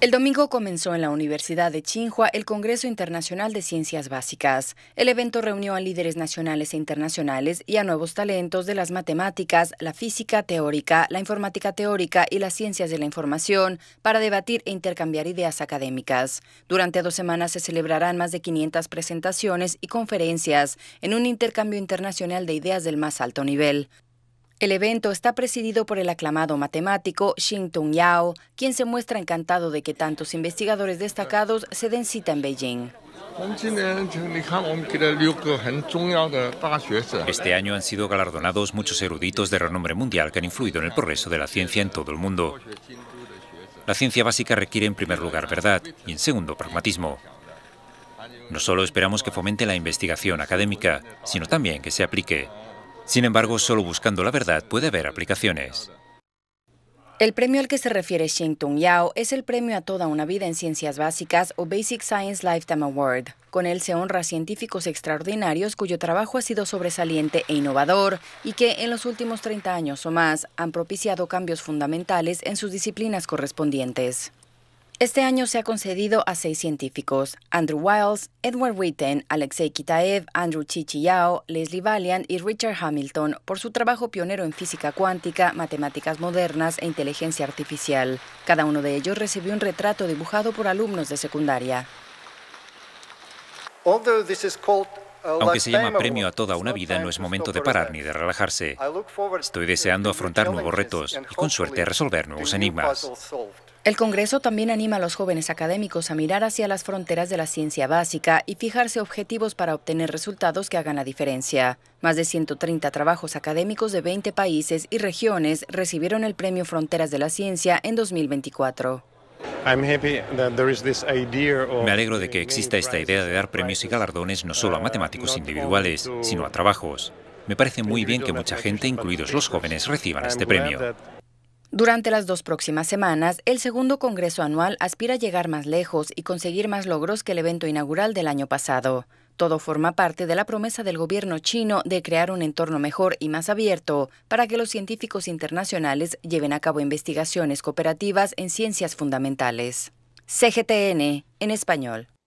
El domingo comenzó en la Universidad de Tsinghua el Congreso Internacional de Ciencias Básicas. El evento reunió a líderes nacionales e internacionales y a nuevos talentos de las matemáticas, la física teórica, la informática teórica y las ciencias de la información para debatir e intercambiar ideas académicas. Durante dos semanas se celebrarán más de 500 presentaciones y conferencias en un intercambio internacional de ideas del más alto nivel. El evento está presidido por el aclamado matemático Xing tung Yao, quien se muestra encantado de que tantos investigadores destacados se den cita en Beijing. Este año han sido galardonados muchos eruditos de renombre mundial que han influido en el progreso de la ciencia en todo el mundo. La ciencia básica requiere en primer lugar verdad y en segundo pragmatismo. No solo esperamos que fomente la investigación académica, sino también que se aplique. Sin embargo, solo buscando la verdad puede haber aplicaciones. El premio al que se refiere Xingtung tung Yao es el premio a toda una vida en ciencias básicas o Basic Science Lifetime Award. Con él se honra a científicos extraordinarios cuyo trabajo ha sido sobresaliente e innovador y que en los últimos 30 años o más han propiciado cambios fundamentales en sus disciplinas correspondientes. Este año se ha concedido a seis científicos, Andrew Wiles, Edward Witten, Alexei Kitaev, Andrew Yao, Leslie Valiant y Richard Hamilton, por su trabajo pionero en física cuántica, matemáticas modernas e inteligencia artificial. Cada uno de ellos recibió un retrato dibujado por alumnos de secundaria. Aunque se llama premio a toda una vida, no es momento de parar ni de relajarse. Estoy deseando afrontar nuevos retos y con suerte resolver nuevos enigmas. El Congreso también anima a los jóvenes académicos a mirar hacia las fronteras de la ciencia básica y fijarse objetivos para obtener resultados que hagan la diferencia. Más de 130 trabajos académicos de 20 países y regiones recibieron el Premio Fronteras de la Ciencia en 2024. Me alegro de que exista esta idea de dar premios y galardones no solo a uh, matemáticos individuales, sino a trabajos. Me parece muy bien que mucha gente, incluidos los jóvenes, reciban este premio. Durante las dos próximas semanas, el segundo Congreso Anual aspira a llegar más lejos y conseguir más logros que el evento inaugural del año pasado. Todo forma parte de la promesa del gobierno chino de crear un entorno mejor y más abierto para que los científicos internacionales lleven a cabo investigaciones cooperativas en ciencias fundamentales. CGTN, en español.